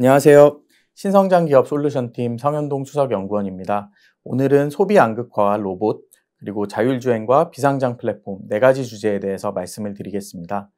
안녕하세요. 신성장 기업 솔루션팀 성현동 수석연구원입니다. 오늘은 소비 안극화와 로봇, 그리고 자율주행과 비상장 플랫폼 네 가지 주제에 대해서 말씀을 드리겠습니다.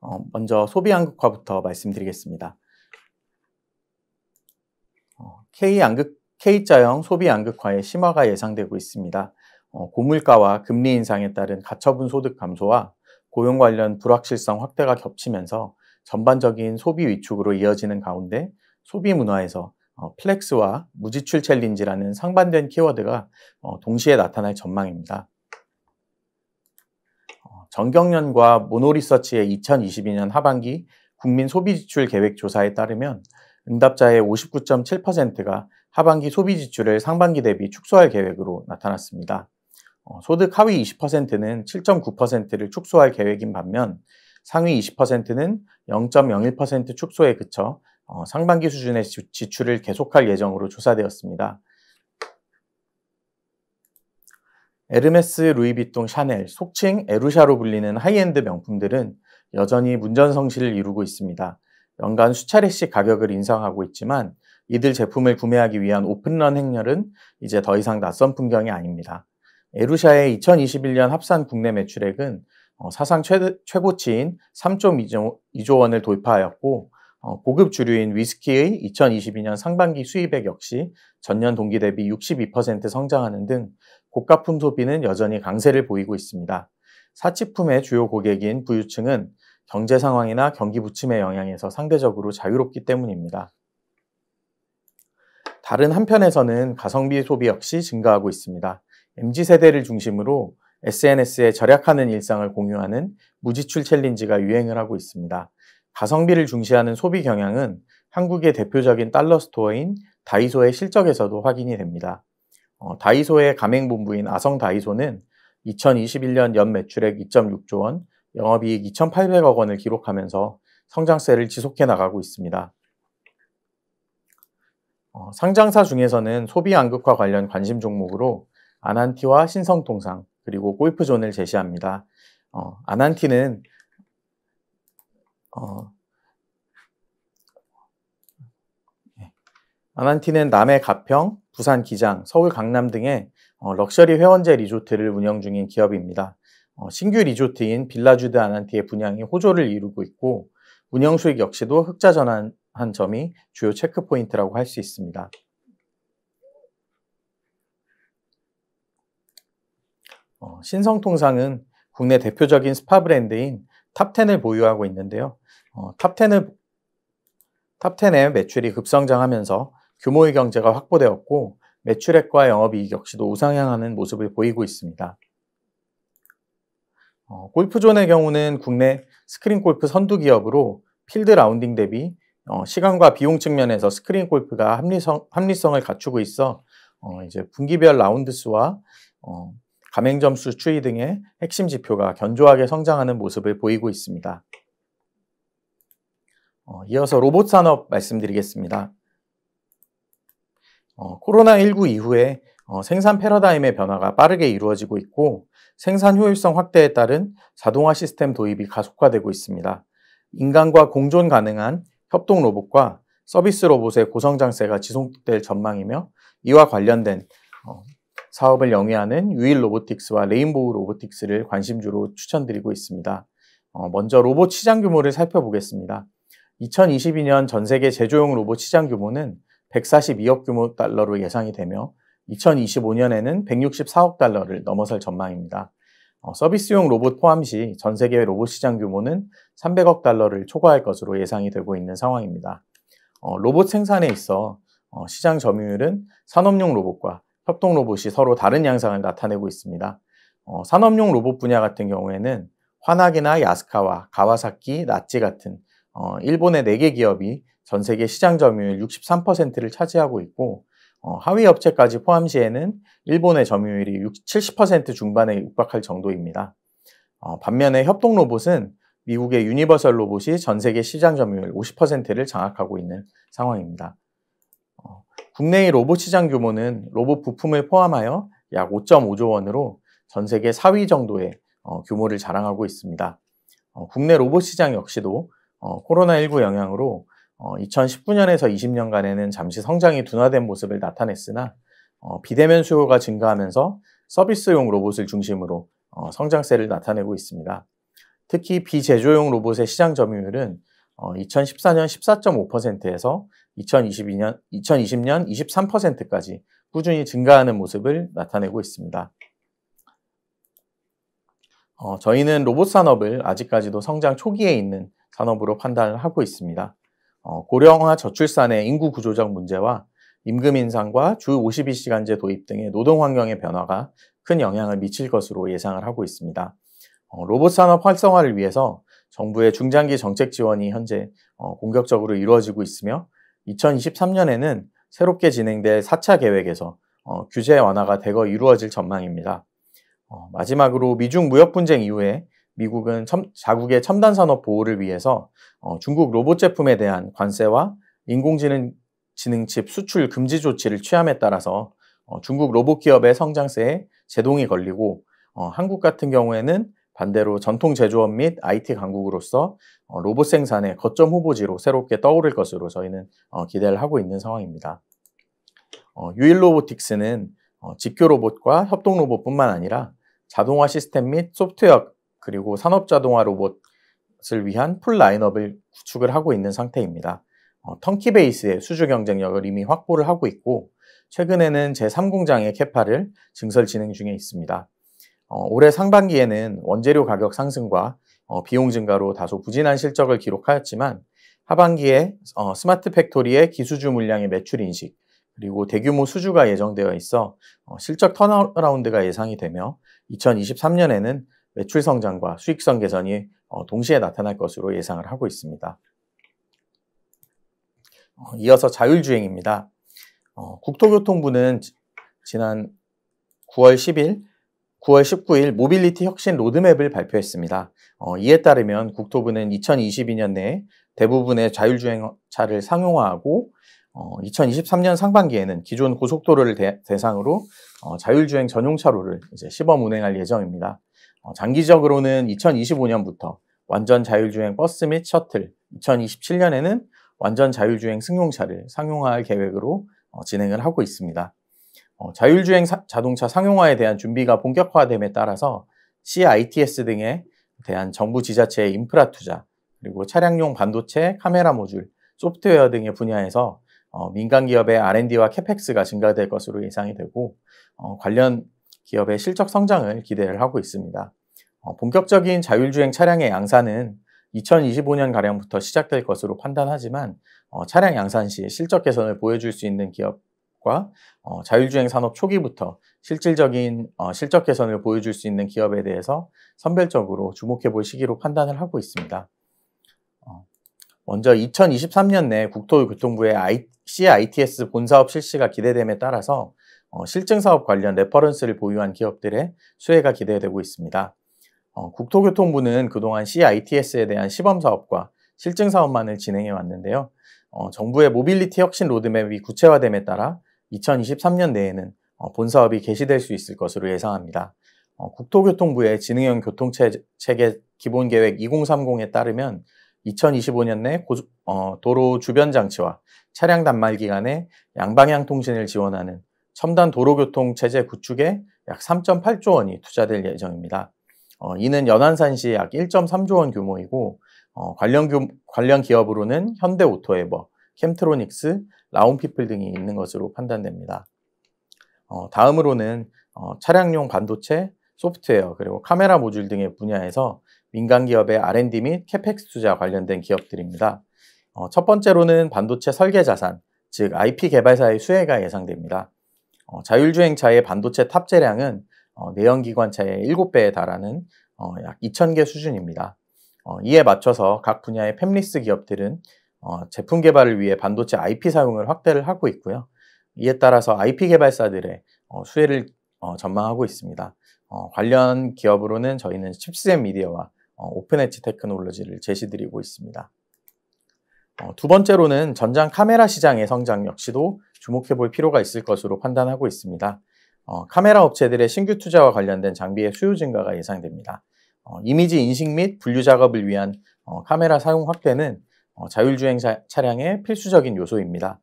어, 먼저 소비 안극화부터 말씀드리겠습니다. 어, K 안극, K자형 소비 안극화의 심화가 예상되고 있습니다. 어, 고물가와 금리 인상에 따른 가처분 소득 감소와 고용 관련 불확실성 확대가 겹치면서 전반적인 소비 위축으로 이어지는 가운데 소비 문화에서 어, 플렉스와 무지출 챌린지라는 상반된 키워드가 어, 동시에 나타날 전망입니다. 어, 정경련과 모노리서치의 2022년 하반기 국민 소비지출 계획 조사에 따르면 응답자의 59.7%가 하반기 소비지출을 상반기 대비 축소할 계획으로 나타났습니다. 어, 소득 하위 20%는 7.9%를 축소할 계획인 반면 상위 20%는 0.01% 축소에 그쳐 어, 상반기 수준의 지출을 계속할 예정으로 조사되었습니다. 에르메스, 루이비통, 샤넬, 속칭 에루샤로 불리는 하이엔드 명품들은 여전히 문전성시를 이루고 있습니다. 연간 수차례씩 가격을 인상하고 있지만 이들 제품을 구매하기 위한 오픈런 행렬은 이제 더 이상 낯선 풍경이 아닙니다. 에루샤의 2021년 합산 국내 매출액은 어, 사상 최, 최고치인 3.2조 원을 돌파하였고 어, 고급 주류인 위스키의 2022년 상반기 수입액 역시 전년 동기 대비 62% 성장하는 등 고가품 소비는 여전히 강세를 보이고 있습니다. 사치품의 주요 고객인 부유층은 경제 상황이나 경기 부침의 영향에서 상대적으로 자유롭기 때문입니다. 다른 한편에서는 가성비 소비 역시 증가하고 있습니다. m g 세대를 중심으로 SNS에 절약하는 일상을 공유하는 무지출 챌린지가 유행을 하고 있습니다. 가성비를 중시하는 소비 경향은 한국의 대표적인 달러 스토어인 다이소의 실적에서도 확인이 됩니다. 어, 다이소의 가맹본부인 아성 다이소는 2021년 연 매출액 2.6조 원, 영업이익 2,800억 원을 기록하면서 성장세를 지속해 나가고 있습니다. 어, 상장사 중에서는 소비 안급화 관련 관심 종목으로 아난티와 신성통상 그리고 골프존을 제시합니다. 어, 아난티는 어, 예. 아난티는 남해 가평, 부산 기장, 서울 강남 등의 어, 럭셔리 회원제 리조트를 운영 중인 기업입니다. 어, 신규 리조트인 빌라주드 아난티의 분양이 호조를 이루고 있고 운영 수익 역시도 흑자 전환한 점이 주요 체크 포인트라고 할 수 있습니다. 어, 신성통상은 국내 대표적인 스파 브랜드인 탑10을 보유하고 있는데요. 어, 탑10을 탑10의 매출이 급성장하면서 규모의 경제가 확보되었고 매출액과 영업이익 역시도 우상향하는 모습을 보이고 있습니다. 어, 골프존의 경우는 국내 스크린 골프 선두 기업으로 필드 라운딩 대비 어, 시간과 비용 측면에서 스크린 골프가 합리성, 합리성을 갖추고 있어 어, 이제 분기별 라운드 수와 어, 가맹점수 추이 등의 핵심 지표가 견조하게 성장하는 모습을 보이고 있습니다. 어, 이어서 로봇 산업 말씀드리겠습니다. 어, 코로나19 이후에 어, 생산 패러다임의 변화가 빠르게 이루어지고 있고 생산 효율성 확대에 따른 자동화 시스템 도입이 가속화되고 있습니다. 인간과 공존 가능한 협동 로봇과 서비스 로봇의 고성장세가 지속될 전망이며 이와 관련된 어, 사업을 영위하는 유일 로보틱스와 레인보우 로보틱스를 관심주로 추천드리고 있습니다. 어, 먼저 로봇 시장 규모를 살펴보겠습니다. 2022년 전 세계 제조용 로봇 시장 규모는 142억 규모 달러로 예상이 되며 2025년에는 164억 달러를 넘어설 전망입니다. 어, 서비스용 로봇 포함 시 전 세계 로봇 시장 규모는 300억 달러를 초과할 것으로 예상이 되고 있는 상황입니다. 어, 로봇 생산에 있어 어, 시장 점유율은 산업용 로봇과 협동 로봇이 서로 다른 양상을 나타내고 있습니다. 어, 산업용 로봇 분야 같은 경우에는 환학이나 야스카와 가와사키, 나찌 같은 어, 일본의 4개 기업이 전 세계 시장 점유율 63%를 차지하고 있고 어, 하위 업체까지 포함시에는 일본의 점유율이 70% 중반에 육박할 정도입니다. 어, 반면에 협동 로봇은 미국의 유니버설 로봇이 전 세계 시장 점유율 50%를 장악하고 있는 상황입니다. 국내의 로봇 시장 규모는 로봇 부품을 포함하여 약 5.5조 원으로 전 세계 4위 정도의 어, 규모를 자랑하고 있습니다. 어, 국내 로봇 시장 역시도 어, 코로나19 영향으로 2019년에서 어, 20년간에는 잠시 성장이 둔화된 모습을 나타냈으나 어, 비대면 수요가 증가하면서 서비스용 로봇을 중심으로 어, 성장세를 나타내고 있습니다. 특히 비제조용 로봇의 시장 점유율은 2014년 14.5%에서 2022년, 2020년 23%까지 꾸준히 증가하는 모습을 나타내고 있습니다. 어, 저희는 로봇 산업을 아직까지도 성장 초기에 있는 산업으로 판단을 하고 있습니다. 어, 고령화 저출산의 인구 구조적 문제와 임금 인상과 주 52시간제 도입 등의 노동 환경의 변화가 큰 영향을 미칠 것으로 예상을 하고 있습니다. 어, 로봇 산업 활성화를 위해서 정부의 중장기 정책 지원이 현재 어, 공격적으로 이루어지고 있으며 2023년에는 새롭게 진행될 4차 계획에서 어, 규제 완화가 대거 이루어질 전망입니다. 어, 마지막으로 미중 무역 분쟁 이후에 미국은 첨, 자국의 첨단 산업 보호를 위해서 어, 중국 로봇 제품에 대한 관세와 인공지능 지능칩 수출 금지 조치를 취함에 따라서 어, 중국 로봇 기업의 성장세에 제동이 걸리고 어, 한국 같은 경우에는 반대로 전통 제조업 및 IT 강국으로서 어, 로봇 생산의 거점 후보지로 새롭게 떠오를 것으로 저희는 어, 기대를 하고 있는 상황입니다. 어, 유일 로보틱스는 직교 로봇과 협동 로봇뿐만 아니라 자동화 시스템 및 소프트웨어 그리고 산업 자동화 로봇을 위한 풀 라인업을 구축을 하고 있는 상태입니다. 턴키 베이스의 수주 경쟁력을 이미 확보를 하고 있고 최근에는 제3공장의 캐파를 증설 진행 중에 있습니다. 어, 올해 상반기에는 원재료 가격 상승과 어, 비용 증가로 다소 부진한 실적을 기록하였지만 하반기에 어, 스마트 팩토리의 기수주 물량의 매출 인식 그리고 대규모 수주가 예정되어 있어 어, 실적 턴어라운드가 예상이 되며 2023년에는 매출 성장과 수익성 개선이 어, 동시에 나타날 것으로 예상을 하고 있습니다. 어, 이어서 자율주행입니다. 어, 국토교통부는 지, 지난 9월 10일 9월 19일 모빌리티 혁신 로드맵을 발표했습니다. 어, 이에 따르면 국토부는 2022년 내에 대부분의 자율주행차를 상용화하고 어, 2023년 상반기에는 기존 고속도로를 대, 상으로 어, 자율주행 전용차로를 이제 시범 운행할 예정입니다. 어, 장기적으로는 2025년부터 완전 자율주행 버스 및 셔틀, 2027년에는 완전 자율주행 승용차를 상용화할 계획으로 어, 진행을 하고 있습니다. 어, 자율주행 사, 자동차 상용화에 대한 준비가 본격화됨에 따라서 CITS 등에 대한 정부 지자체의 인프라 투자, 그리고 차량용 반도체, 카메라 모듈, 소프트웨어 등의 분야에서 어, 민간 기업의 R&D와 캐펙스가 증가될 것으로 예상이 되고 어, 관련 기업의 실적 성장을 기대를 하고 있습니다. 어, 본격적인 자율주행 차량의 양산은 2025년 가량부터 시작될 것으로 판단하지만 어, 차량 양산 시 실적 개선을 보여줄 수 있는 기업 과 어, 자율주행 산업 초기부터 실질적인 어, 실적 개선을 보여줄 수 있는 기업에 대해서 선별적으로 주목해 볼 시기로 판단을 하고 있습니다. 어, 먼저 2023년 내 국토교통부의 CITS 본사업 실시가 기대됨에 따라서 어, 실증 사업 관련 레퍼런스를 보유한 기업들의 수혜가 기대되고 있습니다. 어, 국토교통부는 그동안 CITS에 대한 시범 사업과 실증 사업만을 진행해 왔는데요. 어, 정부의 모빌리티 혁신 로드맵이 구체화됨에 따라 2023년 내에는 어, 본 사업이 개시될 수 있을 것으로 예상합니다. 어, 국토교통부의 지능형 교통체계 기본계획 2030에 따르면 2025년 내 고조, 어, 도로 주변 장치와 차량 단말 기간에 양방향 통신을 지원하는 첨단 도로교통 체제 구축에 약 3.8조 원이 투자될 예정입니다. 어, 이는 연안산시 약 1.3조 원 규모이고 어, 관련, 규, 관련 기업으로는 현대오토에버, 캠트로닉스, 뭐, 라운피플 등이 있는 것으로 판단됩니다. 어, 다음으로는 어, 차량용 반도체, 소프트웨어, 그리고 카메라 모듈 등의 분야에서 민간 기업의 R&D 및 캐펙스 투자 관련된 기업들입니다. 어, 첫 번째로는 반도체 설계 자산, 즉 IP 개발사의 수혜가 예상됩니다. 어, 자율주행차의 반도체 탑재량은 어, 내연기관차의 7배에 달하는 어, 약 2,000개 수준입니다. 어, 이에 맞춰서 각 분야의 팹리스 기업들은 어, 제품 개발을 위해 반도체 IP 사용을 확대를 하고 있고요. 이에 따라서 IP 개발사들의 어, 수혜를 어, 전망하고 있습니다. 어, 관련 기업으로는 저희는 칩스앤 미디어와 어, 오픈엣지 테크놀로지를 제시드리고 있습니다. 어, 두 번째로는 전장 카메라 시장의 성장 역시도 주목해 볼 필요가 있을 것으로 판단하고 있습니다. 카메라 업체들의 신규 투자와 관련된 장비의 수요 증가가 예상됩니다. 이미지 인식 및 분류 작업을 위한 카메라 사용 확대는 어, 자율주행 차량의 필수적인 요소입니다.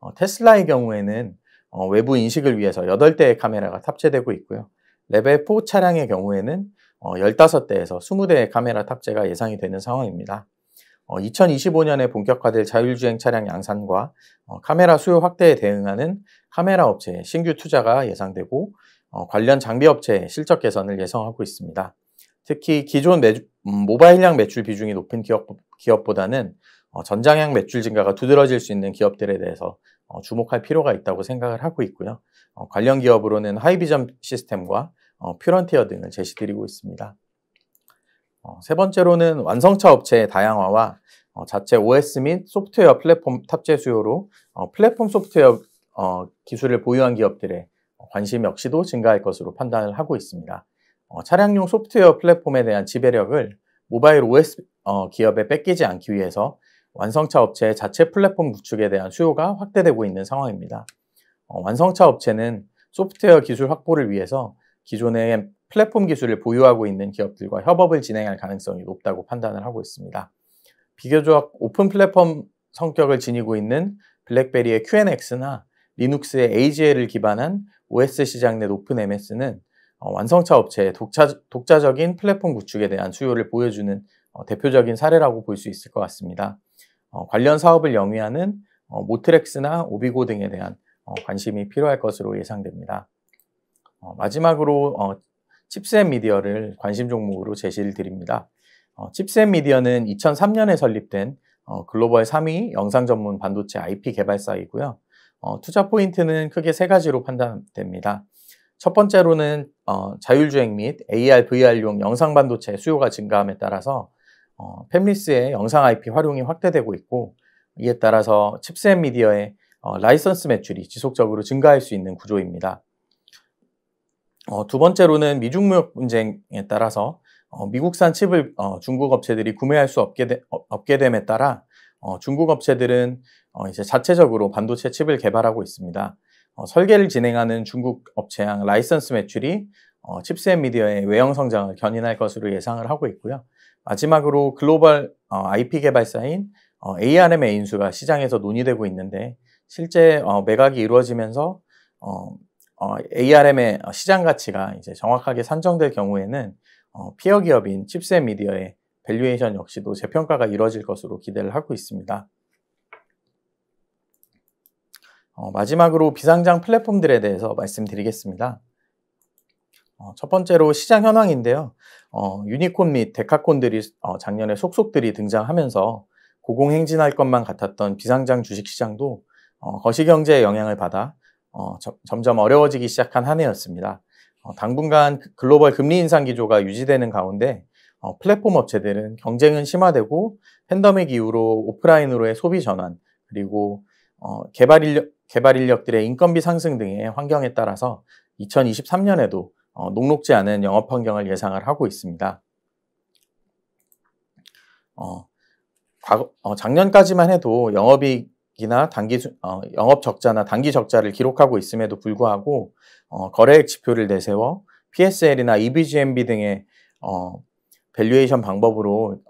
어, 테슬라의 경우에는 어, 외부 인식을 위해서 8대의 카메라가 탑재되고 있고요. 레벨 4 차량의 경우에는 15대에서 20대의 카메라 탑재가 예상이 되는 상황입니다. 2025년에 본격화될 자율주행 차량 양산과 카메라 수요 확대에 대응하는 카메라 업체의 신규 투자가 예상되고 관련 장비 업체의 실적 개선을 예상하고 있습니다. 특히 기존 매주, 음, 모바일량 매출 비중이 높은 기업, 기업보다는 어, 전장향 매출 증가가 두드러질 수 있는 기업들에 대해서 어, 주목할 필요가 있다고 생각을 하고 있고요. 어, 관련 기업으로는 하이비전 시스템과 퓨런티어 등을 제시드리고 있습니다. 세 번째로는 완성차 업체의 다양화와 자체 OS 및 소프트웨어 플랫폼 탑재 수요로 플랫폼 소프트웨어 기술을 보유한 기업들의 관심 역시도 증가할 것으로 판단을 하고 있습니다. 차량용 소프트웨어 플랫폼에 대한 지배력을 모바일 OS 기업에 뺏기지 않기 위해서 완성차 업체 자체 플랫폼 구축에 대한 수요가 확대되고 있는 상황입니다. 어, 완성차 업체는 소프트웨어 기술 확보를 위해서 기존의 플랫폼 기술을 보유하고 있는 기업들과 협업을 진행할 가능성이 높다고 판단을 하고 있습니다. 비교적 오픈 플랫폼 성격을 지니고 있는 블랙베리의 QNX나 리눅스의 AGL을 기반한 OS 시장 내 높은 MS는 어, 완성차 업체의 독자, 적인 플랫폼 구축에 대한 수요를 보여주는 어, 대표적인 사례라고 볼 수 있을 것 같습니다. 어, 관련 사업을 영위하는 어, 모트렉스나 오비고 등에 대한 어, 관심이 필요할 것으로 예상됩니다. 마지막으로 칩셋 미디어를 관심 종목으로 제시를 드립니다. 칩셋 미디어는 2003년에 설립된 글로벌 3위 영상 전문 반도체 IP 개발사이고요. 투자 포인트는 크게 세 가지로 판단됩니다. 첫 번째로는 자율주행 및 AR, VR용 영상 반도체 수요가 증가함에 따라서 어, 팹리스의 영상 IP 활용이 확대되고 있고 이에 따라서 칩셋 미디어의 어, 라이선스 매출이 지속적으로 증가할 수 있는 구조입니다. 어, 두 번째로는 미중 무역 분쟁에 따라서 어, 미국산 칩을 어, 중국 업체들이 구매할 수 없게, 되, 어, 없게 됨에 따라 어, 중국 업체들은 어, 이제 자체적으로 반도체 칩을 개발하고 있습니다. 설계를 진행하는 중국 업체향 라이선스 매출이 칩셋 미디어의 외형 성장을 견인할 것으로 예상을 하고 있고요. 마지막으로 글로벌 IP 어, 개발사인 어, ARM의 인수가 시장에서 논의되고 있는데 실제 어, 매각이 이루어지면서 ARM의 시장 가치가 이제 정확하게 산정될 경우에는 피어 기업인 칩셋 미디어의 밸류에이션 역시도 재평가가 이루어질 것으로 기대를 하고 있습니다. 마지막으로 비상장 플랫폼들에 대해서 말씀드리겠습니다. 어, 첫 번째로 시장 현황인데요. 어, 유니콘 및 데카콘들이 어, 작년에 속속들이 등장하면서 고공행진할 것만 같았던 비상장 주식시장도 어, 거시경제의 영향을 받아 저, 어, 점점 어려워지기 시작한 한 해였습니다. 어, 당분간 그 글로벌 금리 인상 기조가 유지되는 가운데 어, 플랫폼 업체들은 경쟁은 심화되고 팬더믹 이후로 오프라인으로의 소비 전환 그리고 어, 개발 인력, 개발 인력들의 인건비 상승 등의 환경에 따라서 2023년에도 어, 녹록지 않은 영업 환경을 예상을 하고 있습니다. 어, 과거, 어, 작년까지만 해도 영업이익이나 단기 어, 영업 적자나 단기 적자를 기록하고 있음에도 불구하고 어, 거래액 지표를 내세워 PSL이나 EBGMB 등의 밸류에이션 방법으로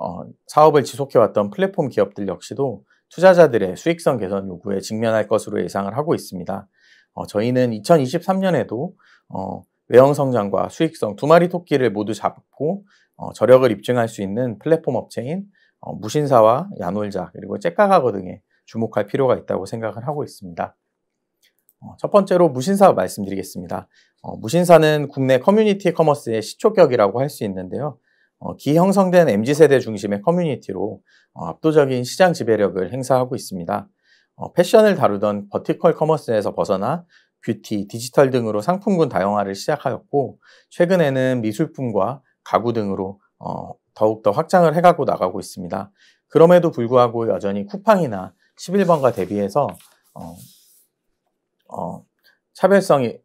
사업을 지속해왔던 플랫폼 기업들 역시도 투자자들의 수익성 개선 요구에 직면할 것으로 예상을 하고 있습니다. 저희는 2023년에도 외형 성장과 수익성 두 마리 토끼를 모두 잡고 어, 저력을 입증할 수 있는 플랫폼 업체인 어, 무신사와 야놀자 그리고 째까가거 등에 주목할 필요가 있다고 생각을 하고 있습니다. 어, 첫 번째로 무신사 말씀드리겠습니다. 어, 무신사는 국내 커뮤니티 커머스의 시초격이라고 할 수 있는데요. 어, 기형성된 MZ세대 중심의 커뮤니티로 어, 압도적인 시장 지배력을 행사하고 있습니다. 패션을 다루던 버티컬 커머스에서 벗어나 뷰티, 디지털 등으로 상품군 다양화를 시작하였고 최근에는 미술품과 가구 등으로 어, 더욱더 확장을 해가고 나가고 있습니다. 그럼에도 불구하고 여전히 쿠팡이나 11번가 대비해서 어, 어, 차별성이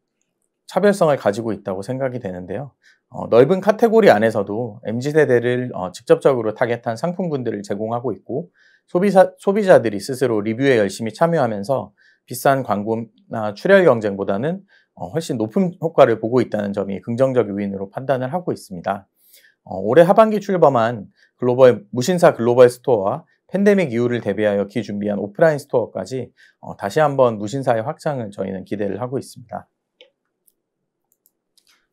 차별성을 가지고 있다고 생각이 되는데요. 어, 넓은 카테고리 안에서도 MZ세대를 어, 직접적으로 타겟한 상품군들을 제공하고 있고 소비자, 소비자들이 스스로 리뷰에 열심히 참여하면서 비싼 광고나 출혈 경쟁보다는 어, 훨씬 높은 효과를 보고 있다는 점이 긍정적 요인으로 판단을 하고 있습니다. 어, 올해 하반기 출범한 글로벌 무신사 글로벌 스토어와 팬데믹 이후를 대비하여 기준비한 오프라인 스토어까지 어, 다시 한번 무신사의 확장을 저희는 기대를 하고 있습니다.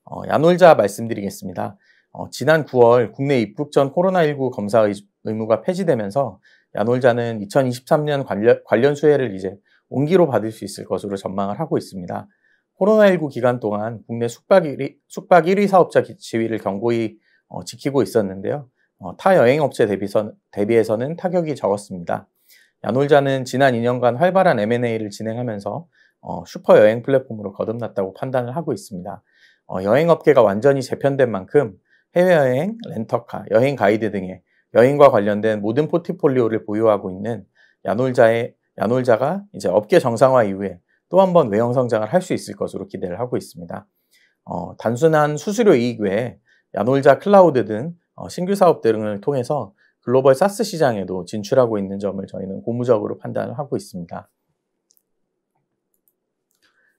어, 야놀자 말씀드리겠습니다. 어, 지난 9월 국내 입국 전 코로나19 검사 의무가 폐지되면서 야놀자는 2023년 관련, 관련 수혜를 이제 온기로 받을 수 있을 것으로 전망을 하고 있습니다. 코로나19 기간 동안 국내 숙박 1위, 숙박 1위 사업자 지위를 경고히 어, 지키고 있었는데요. 어, 타 여행업체 대비선, 대비해서는 타격이 적었습니다. 야놀자는 지난 2년간 활발한 M&A를 진행하면서 어, 슈퍼 여행 플랫폼으로 거듭났다고 판단을 하고 있습니다. 어, 여행업계가 완전히 재편된 만큼 해외여행, 렌터카, 여행 가이드 등의 여행과 관련된 모든 포트폴리오를 보유하고 있는 야놀자의 야놀자가 이제 업계 정상화 이후에 또 한 번 외형 성장을 할 수 있을 것으로 기대를 하고 있습니다. 어, 단순한 수수료 이익 외에 야놀자 클라우드 등 어, 신규 사업 등을 통해서 글로벌 사스 시장에도 진출하고 있는 점을 저희는 고무적으로 판단을 하고 있습니다.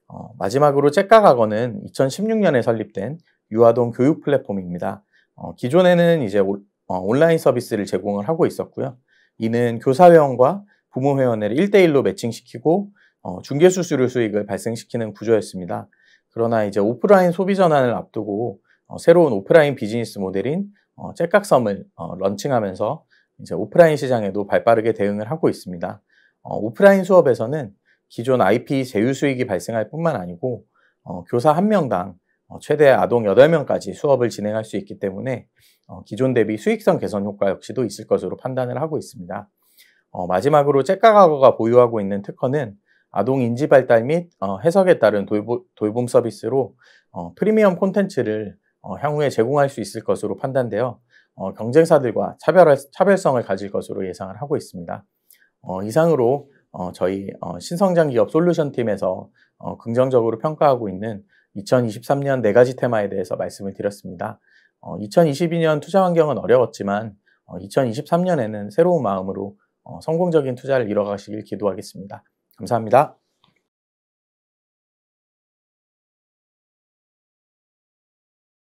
어, 마지막으로 잭가가거는 2016년에 설립된 유아동 교육 플랫폼입니다. 어, 기존에는 이제 오, 어, 온라인 서비스를 제공을 하고 있었고요. 이는 교사회원과 부모 회원을를 1대1로 매칭시키고 어, 중개 수수료 수익을 발생시키는 구조였습니다. 그러나 이제 오프라인 소비 전환을 앞두고 어, 새로운 오프라인 비즈니스 모델인 어, 째깍섬을 어, 런칭하면서 이제 오프라인 시장에도 발빠르게 대응을 하고 있습니다. 어, 오프라인 수업에서는 기존 IP 제휴 수익이 발생할 뿐만 아니고 어, 교사 한명당 어, 최대 아동 8명까지 수업을 진행할 수 있기 때문에 기존 대비 수익성 개선 효과 역시도 있을 것으로 판단을 하고 있습니다. 어, 마지막으로 책가가거가 보유하고 있는 특허는 아동 인지 발달 및 어, 해석에 따른 돌보, 돌봄 서비스로 어, 프리미엄 콘텐츠를 어, 향후에 제공할 수 있을 것으로 판단되어 어, 경쟁사들과 차별, 차별성을 가질 것으로 예상을 하고 있습니다. 어, 이상으로 어, 저희 어, 신성장 기업 솔루션 팀에서 어, 긍정적으로 평가하고 있는 2023년 네 가지 테마에 대해서 말씀을 드렸습니다. 어, 2022년 투자 환경은 어려웠지만 어, 2023년에는 새로운 마음으로 어, 성공적인 투자를 이뤄가시길 기도하겠습니다. 감사합니다.